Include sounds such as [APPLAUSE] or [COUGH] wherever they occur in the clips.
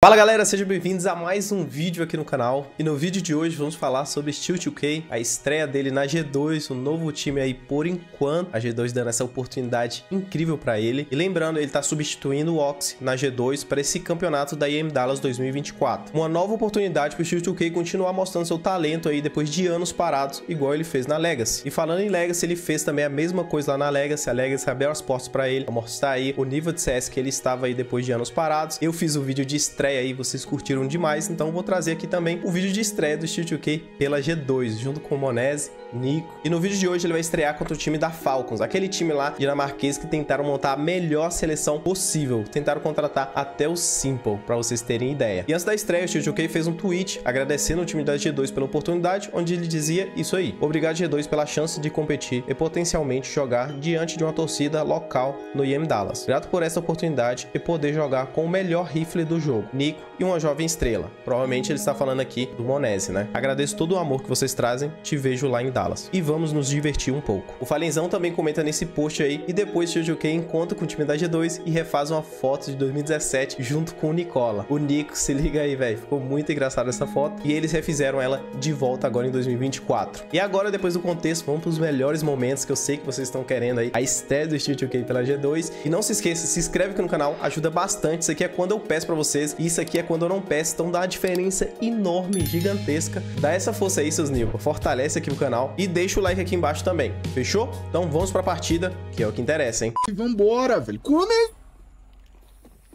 Fala galera, sejam bem-vindos a mais um vídeo aqui no canal e no vídeo de hoje vamos falar sobre Steel 2K, a estreia dele na G2, um novo time aí por enquanto, a G2 dando essa oportunidade incrível para ele e lembrando, ele tá substituindo o Oxy na G2 para esse campeonato da EM Dallas 2024, uma nova oportunidade pro Steel 2K continuar mostrando seu talento aí depois de anos parados, igual ele fez na Legacy. E falando em Legacy, ele fez também a mesma coisa lá na Legacy, a Legacy abriu as portas para ele, pra mostrar aí o nível de CS que ele estava aí depois de anos parados. Eu fiz o um vídeo de estreia estreia aí vocês curtiram demais, então vou trazer aqui também o vídeo de estreia do steel k pela G2, junto com o Monese, Nico. E no vídeo de hoje ele vai estrear contra o time da Falcons, aquele time lá dinamarquês que tentaram montar a melhor seleção possível, tentaram contratar até o Simple, para vocês terem ideia. E antes da estreia, o steel k fez um tweet agradecendo o time da G2 pela oportunidade, onde ele dizia isso aí, obrigado G2 pela chance de competir e potencialmente jogar diante de uma torcida local no IM Dallas. Grato por essa oportunidade e poder jogar com o melhor rifle do jogo. Nico e uma jovem estrela. Provavelmente ele está falando aqui do Monese, né? Agradeço todo o amor que vocês trazem, te vejo lá em Dallas. E vamos nos divertir um pouco. O Falenzão também comenta nesse post aí, e depois Shoujukei encontra com o time da G2 e refaz uma foto de 2017 junto com o Nicola. O Nico, se liga aí, velho, ficou muito engraçada essa foto, e eles refizeram ela de volta agora em 2024. E agora, depois do contexto, vamos para os melhores momentos que eu sei que vocês estão querendo aí, a estreia do K pela G2. E não se esqueça, se inscreve aqui no canal, ajuda bastante, isso aqui é quando eu peço para vocês, e isso aqui é quando eu não peço, então dá uma diferença enorme, gigantesca. Dá essa força aí, seus níveis, fortalece aqui o canal e deixa o like aqui embaixo também, fechou? Então vamos pra partida, que é o que interessa, hein? E vambora, velho. Come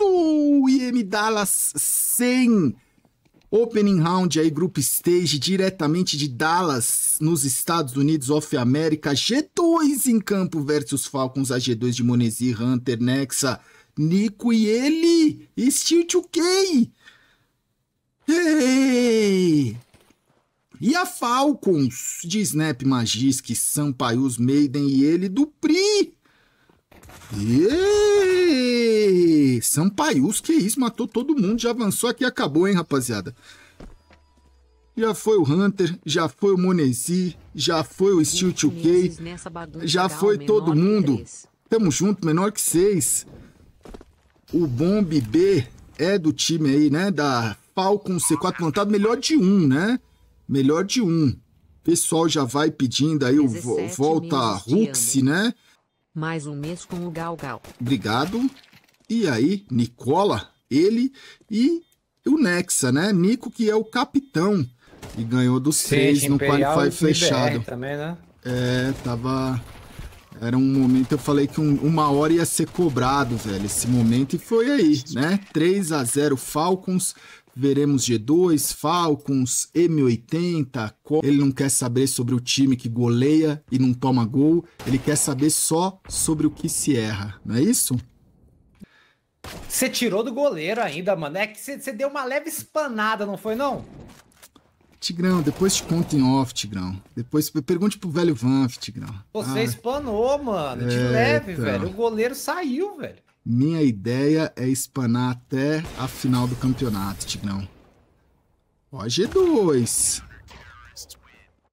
o uh, IM Dallas 100 Opening Round aí, Group Stage, diretamente de Dallas, nos Estados Unidos of America. G2 em campo versus Falcons, a G2 de Monesi, Hunter, Nexa, Nico e ele, Steel 2K. Ei! E a Falcons de Snap que Sampaius Maiden e ele do Pri. Ei! Sampaius, que é isso, matou todo mundo, já avançou aqui acabou, hein, rapaziada. Já foi o Hunter, já foi o Monesi, já foi o Steel 2K, já foi todo mundo. Tamo junto, menor que seis. O Bomb B é do time aí, né? Da Falcon C4 montado melhor de um, né? Melhor de um. Pessoal já vai pedindo aí o volta Ruxi, né? Mais um mês com o Gal Gal. Obrigado. E aí, Nicola, ele e o Nexa, né? Nico, que é o capitão. E ganhou dos seis no Imperial Qualify fechado. Também, né? É, tava era um momento, eu falei que um, uma hora ia ser cobrado, velho, esse momento. E foi aí, né? 3 a 0 Falcons. Veremos G2, Falcons, M80. Ele não quer saber sobre o time que goleia e não toma gol. Ele quer saber só sobre o que se erra, não é isso? Você tirou do goleiro ainda, mano. É que você deu uma leve espanada, não foi não? Tigrão, depois te conto em off, Tigrão. Depois pergunte pro velho Vanf, Tigrão. Você ah, espanou, mano. De é, leve, então. velho. O goleiro saiu, velho. Minha ideia é espanar até a final do campeonato, Tigrão. Ó, G2.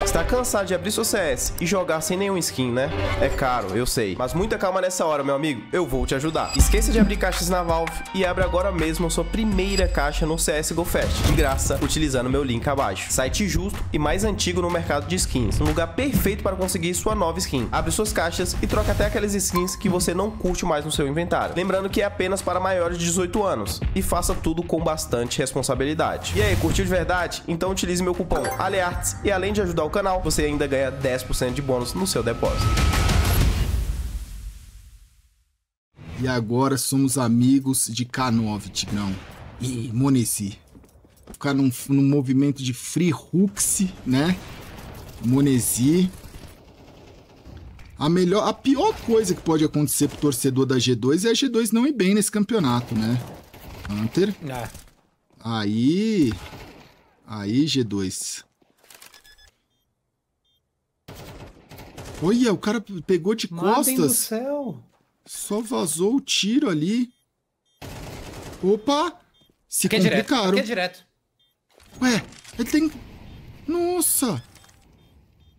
Está cansado de abrir seu CS e jogar sem nenhum skin, né? É caro, eu sei. Mas muita calma nessa hora, meu amigo. Eu vou te ajudar. Esqueça de abrir caixas na Valve e abre agora mesmo sua primeira caixa no CSGO Fest. De graça, utilizando meu link abaixo. Site justo e mais antigo no mercado de skins. Um lugar perfeito para conseguir sua nova skin. Abre suas caixas e troca até aquelas skins que você não curte mais no seu inventário. Lembrando que é apenas para maiores de 18 anos. E faça tudo com bastante responsabilidade. E aí, curtiu de verdade? Então utilize meu cupom ALEARTS e além de ajudar o canal, você ainda ganha 10% de bônus no seu depósito. E agora somos amigos de K9, Tigrão. E Monesi. Ficar num, num movimento de free hooks, né? Monesi. A melhor, a pior coisa que pode acontecer pro torcedor da G2 é a G2 não ir bem nesse campeonato, né? Hunter. É. Aí. Aí, G2. Olha, o cara pegou de Madem costas. Do céu. Só vazou o tiro ali. Opa! Se Aqui é Direto. Aqui é direto. Ué, ele tem... Nossa!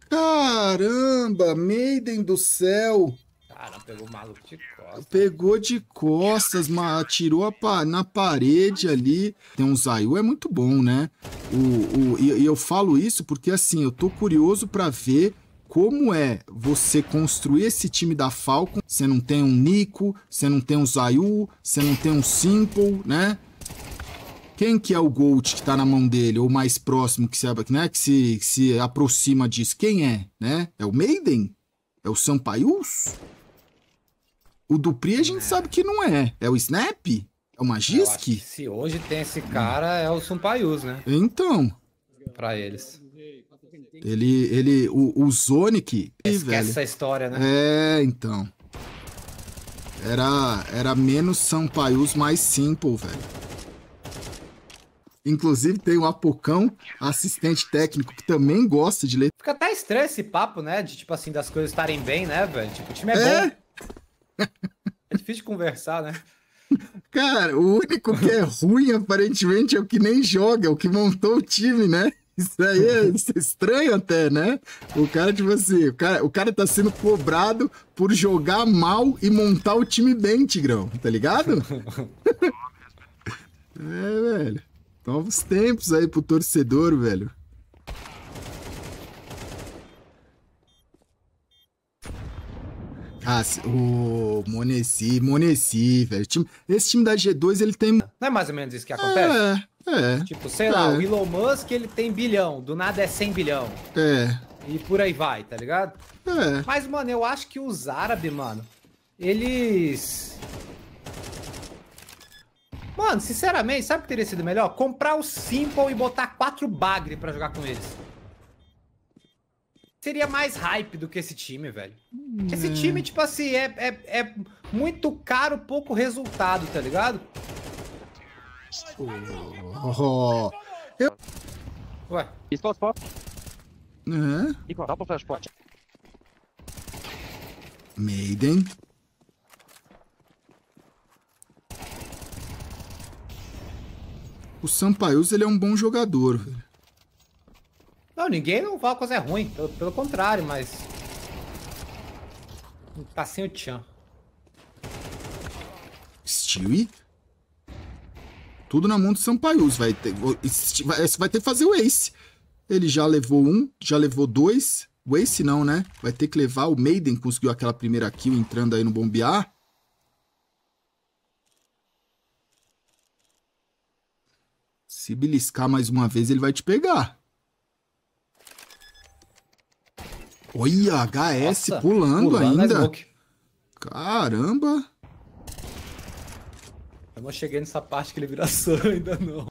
Caramba, Maiden do céu! Caramba, ah, pegou o maluco de costas. Pegou de costas, mas atirou pa... na parede ali. Tem um Zayu, é muito bom, né? O, o, e, e eu falo isso porque, assim, eu tô curioso pra ver como é você construir esse time da Falcon? Você não tem um Nico, você não tem um Zayu, você não tem um Simple, né? Quem que é o Gold que tá na mão dele, ou mais próximo que se, né, que se, que se aproxima disso? Quem é, né? É o Maiden? É o Sampaius? O Dupri a gente é. sabe que não é. É o Snap? É o Magisk? Se hoje tem esse cara, é o Sampaius, né? Então. Pra eles. Ele, ele, o, o Esquece velho, essa história, né? É, então. Era, era menos Sampaius, mais simple, velho. Inclusive tem o Apocão, assistente técnico, que também gosta de ler. Fica até estranho esse papo, né? De tipo assim, das coisas estarem bem, né, velho? Tipo, o time é, é. bom. [LAUGHS] é difícil de conversar, né? Cara, o único que é ruim, aparentemente, é o que nem joga, é o que montou o time, né? Isso aí é, [LAUGHS] estranho até, né? O cara, tipo assim, o cara, o cara tá sendo cobrado por jogar mal e montar o time bem, Tigrão, tá ligado? [LAUGHS] é, velho. Novos tempos aí pro torcedor, velho. Ah, o Monesi, Monesi, velho. Esse time da G2, ele tem... Não é mais ou menos isso que é. acontece? É, é. Tipo, sei é. lá, o Elon Musk ele tem bilhão, do nada é 100 bilhão. É. E por aí vai, tá ligado? É. Mas, mano, eu acho que os árabes, mano, eles. Mano, sinceramente, sabe o que teria sido melhor? Comprar o Simple e botar quatro bagre para jogar com eles. Seria mais hype do que esse time, velho. Esse é. time, tipo assim, é, é, é muito caro, pouco resultado, tá ligado? Oh. Eu... Ué. pode spot. Uhum. Igor, dá pro flash, pode. Maiden. O Sampaius, ele é um bom jogador. Não, ninguém não fala coisa é ruim. Pelo, pelo contrário, mas... Tá sem o Chan. Stewie? Tudo na mão do Sampaio. vai ter, vai ter que fazer o Ace. Ele já levou um, já levou dois. O Ace não, né? Vai ter que levar. O Maiden conseguiu aquela primeira kill entrando aí no bombear. Se beliscar mais uma vez, ele vai te pegar. Olha, HS Nossa, pulando, pulando ainda. Caramba. Eu não cheguei nessa parte que ele vira Sam ainda não.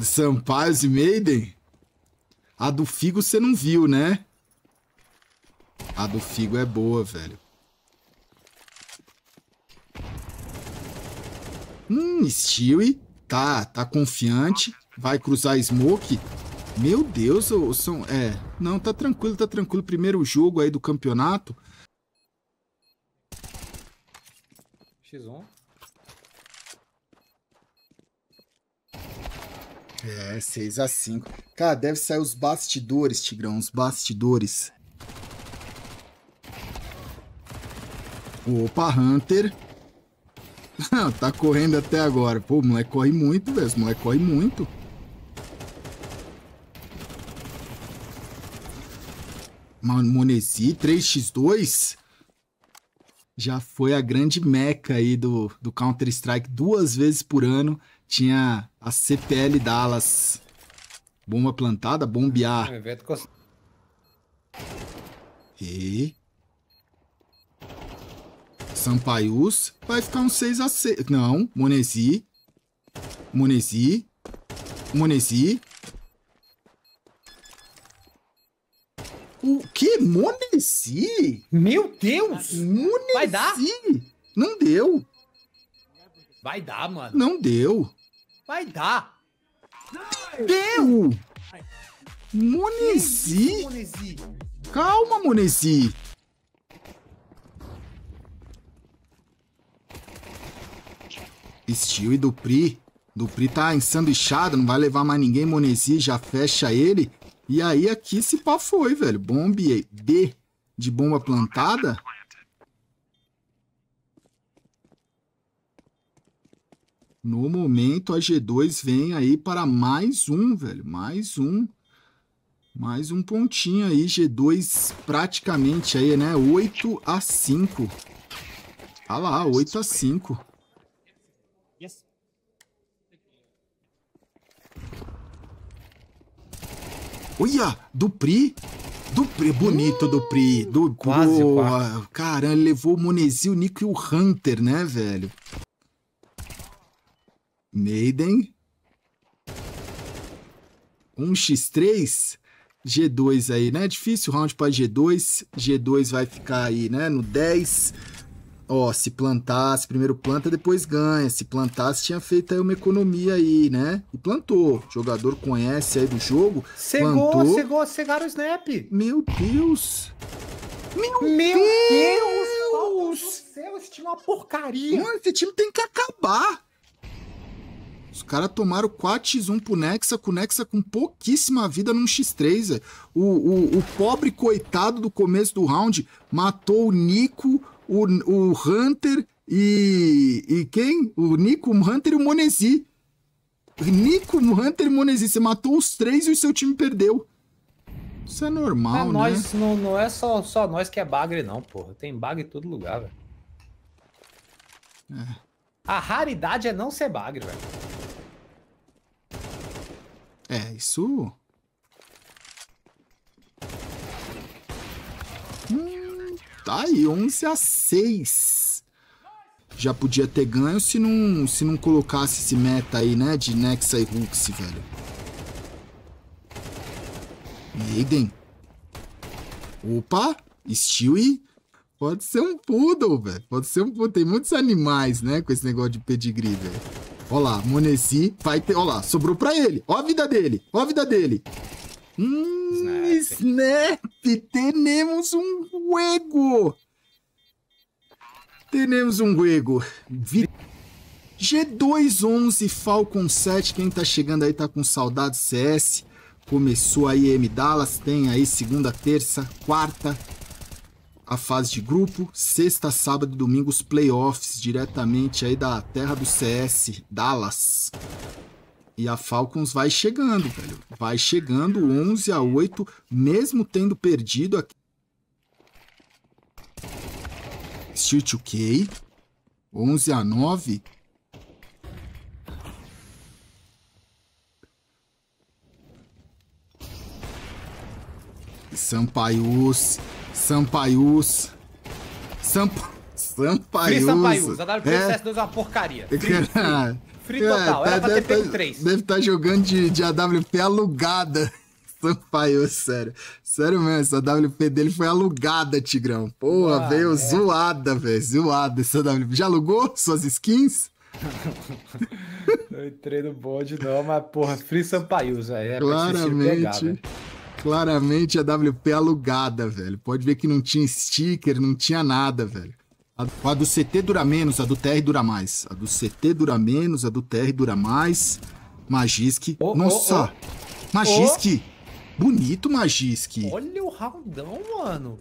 Sampaio e Maiden? A do Figo você não viu, né? A do Figo é boa, velho. Hum, Stewie. Tá, tá confiante. Vai cruzar Smoke. Meu Deus, são... É, não, tá tranquilo, tá tranquilo. Primeiro jogo aí do campeonato. x É, 6 a 5 Cara, deve sair os bastidores, Tigrão. Os bastidores. Opa, Hunter. [LAUGHS] tá correndo até agora. Pô, o moleque corre muito, velho. O moleque corre muito. Mano, Monesi, 3x2 já foi a grande meca aí do, do Counter-Strike. Duas vezes por ano tinha a CPL Dallas. Bomba plantada, bombear. E... Sampaius. Vai ficar um 6x6. Não, Monesi. Monesi. Monesi. O que? Monesi? Muneci? Meu Deus! Muneci? Vai dar? Não deu. Vai dar, mano. Não deu. Vai dar. Deu! Muneci? Calma, Muneci. Steel e Dupri. Dupri tá ensanduichado, não vai levar mais ninguém. Monesi já fecha ele. E aí aqui se pá foi, velho. Bombe B de bomba plantada? No momento, a G2 vem aí para mais um, velho. Mais um. Mais um pontinho aí. G2 praticamente aí, né? 8 a 5. Ah tá lá, 8 a 5. Olha, do Pri do Pri, bonito do Pri. Do, quase, do, quase. Ah, Caramba, levou o Monesi, o Nico e o Hunter, né, velho? Maiden. 1x3. G2 aí, né? Difícil round pra G2. G2 vai ficar aí, né? No 10 ó, se plantasse, primeiro planta, depois ganha. Se plantasse, tinha feito aí uma economia aí, né? E plantou. O jogador conhece aí do jogo. Cegou, plantou. cegou, cegaram o snap. Meu Deus! Meu, Meu Deus! Deus! do céu, esse time é uma porcaria. Mano, esse time tem que acabar. Os caras tomaram 4x1 pro Nexa, com o Nexa com pouquíssima vida num X3, o, o, o, pobre coitado do começo do round matou o Nico, o, o Hunter e, e quem? O Nico Hunter e o Monesi. Nico Hunter e Monesi. Você matou os três e o seu time perdeu. Isso é normal, é né? Nós, não, não é só, só nós que é bagre, não, porra. Tem bagre em todo lugar, velho. É. A raridade é não ser bagre, velho. É, isso... Hum. Tá aí, 11 a 6. Já podia ter ganho se não, se não colocasse esse meta aí, né? De Nexa e Hux, velho. Maiden. Opa, Stewie. Pode ser um poodle, velho. Pode ser um poodle. Tem muitos animais, né? Com esse negócio de pedigree, velho. Ó lá, Monesi vai ter... Ó lá, sobrou pra ele. Ó a vida dele. Ó a vida dele. Hum... Snap! Temos um juego! Temos um juego. G211 Falcon 7, quem tá chegando aí tá com saudade CS. Começou aí M Dallas, tem aí segunda, terça, quarta a fase de grupo, sexta, sábado e domingo os playoffs diretamente aí da terra do CS, Dallas. E a Falcons vai chegando, velho. Vai chegando 11 a 8, mesmo tendo perdido aqui. Steel 2K. 11 a 9. Sampaius. Sampaius. Samp... Sampaius. Sampaius. A w 2 é uma porcaria. Triste. Free é, total, é, tá, era pra ter tá pego tá, Deve estar tá jogando de, de AWP alugada. Sampaio, [LAUGHS] sério. Sério mesmo, essa WP dele foi alugada, Tigrão. Porra, ah, veio é. zoada, velho. Zoada essa AWP. Já alugou suas skins? não [LAUGHS] entrei no bonde, não, mas porra, Free Sampaio, velho. É claramente. Né? claramente a WP alugada, velho. Pode ver que não tinha sticker, não tinha nada, velho. A, do CT dura menos, a do TR dura mais. A do CT dura menos, a do TR dura mais. Magisk. Oh, Nossa! Oh, oh. Magisk! Bonito, Magisk. Olha o roundão, mano.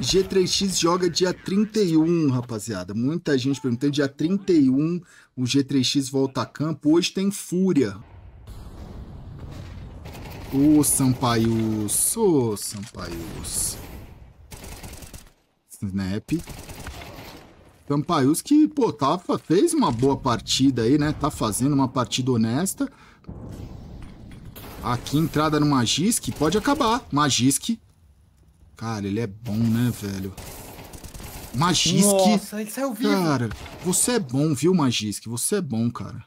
G3X joga dia 31, rapaziada. Muita gente perguntando. Então, dia 31 o G3X volta a campo. Hoje tem Fúria. Ô, Sampaios. Ô, Sampaios. Snap. Campaius que, pô, tava, fez uma boa partida aí, né? Tá fazendo uma partida honesta. Aqui, entrada no Magisk. Pode acabar. Magisk. Cara, ele é bom, né, velho? Magisk. Nossa, ele saiu vivo. Cara, você é bom, viu, Magisk? Você é bom, cara.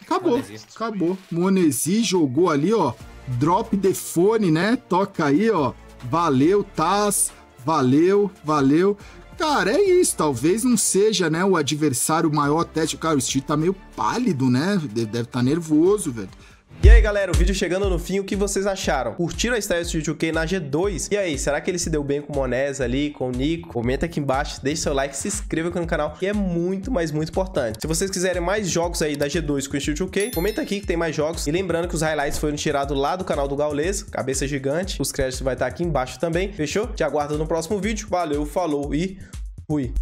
Acabou, acabou. Monesi jogou ali, ó. Drop the phone, né? Toca aí, ó. Valeu, Taz. Valeu, valeu. Cara, é isso. Talvez não seja, né, o adversário maior teste. Cara, o Steve tá meio pálido, né? Deve estar tá nervoso, velho. E aí galera, o vídeo chegando no fim, o que vocês acharam? Curtiram a estreia do K na G2? E aí, será que ele se deu bem com o Monés ali, com o Nico? Comenta aqui embaixo, deixa seu like, se inscreva aqui no canal, que é muito, mas muito importante. Se vocês quiserem mais jogos aí da G2 com o K, comenta aqui que tem mais jogos. E lembrando que os highlights foram tirados lá do canal do Gaules, cabeça gigante. Os créditos vai estar aqui embaixo também, fechou? Te aguardo no próximo vídeo. Valeu, falou e fui!